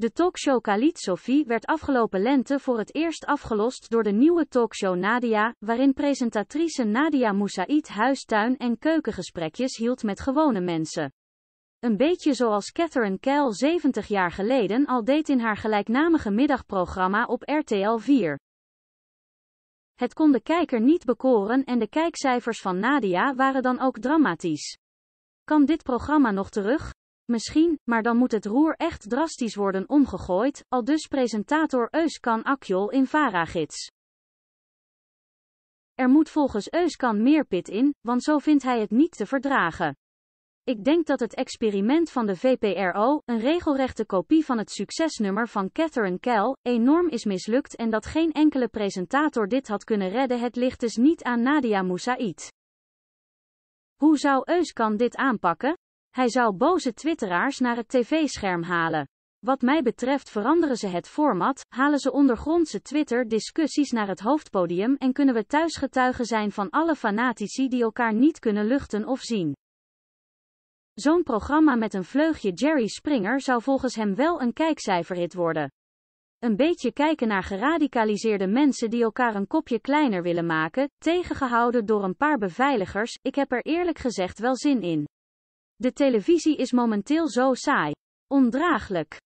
De talkshow Khalid Sophie werd afgelopen lente voor het eerst afgelost door de nieuwe talkshow Nadia, waarin presentatrice Nadia Moussaïd huistuin- en keukengesprekjes hield met gewone mensen. Een beetje zoals Catherine Keil 70 jaar geleden al deed in haar gelijknamige middagprogramma op RTL 4. Het kon de kijker niet bekoren en de kijkcijfers van Nadia waren dan ook dramatisch. Kan dit programma nog terug? Misschien, maar dan moet het roer echt drastisch worden omgegooid, al dus presentator Euskan Akjol in Varagids. Er moet volgens Euskan meer pit in, want zo vindt hij het niet te verdragen. Ik denk dat het experiment van de VPRO, een regelrechte kopie van het succesnummer van Catherine Kell, enorm is mislukt en dat geen enkele presentator dit had kunnen redden. Het ligt dus niet aan Nadia Moussaïd. Hoe zou Euskan dit aanpakken? Hij zou boze twitteraars naar het tv-scherm halen. Wat mij betreft veranderen ze het format, halen ze ondergrondse Twitter-discussies naar het hoofdpodium en kunnen we thuis getuigen zijn van alle fanatici die elkaar niet kunnen luchten of zien. Zo'n programma met een vleugje Jerry Springer zou volgens hem wel een kijkcijferhit worden. Een beetje kijken naar geradicaliseerde mensen die elkaar een kopje kleiner willen maken, tegengehouden door een paar beveiligers, ik heb er eerlijk gezegd wel zin in. De televisie is momenteel zo saai. Ondraaglijk.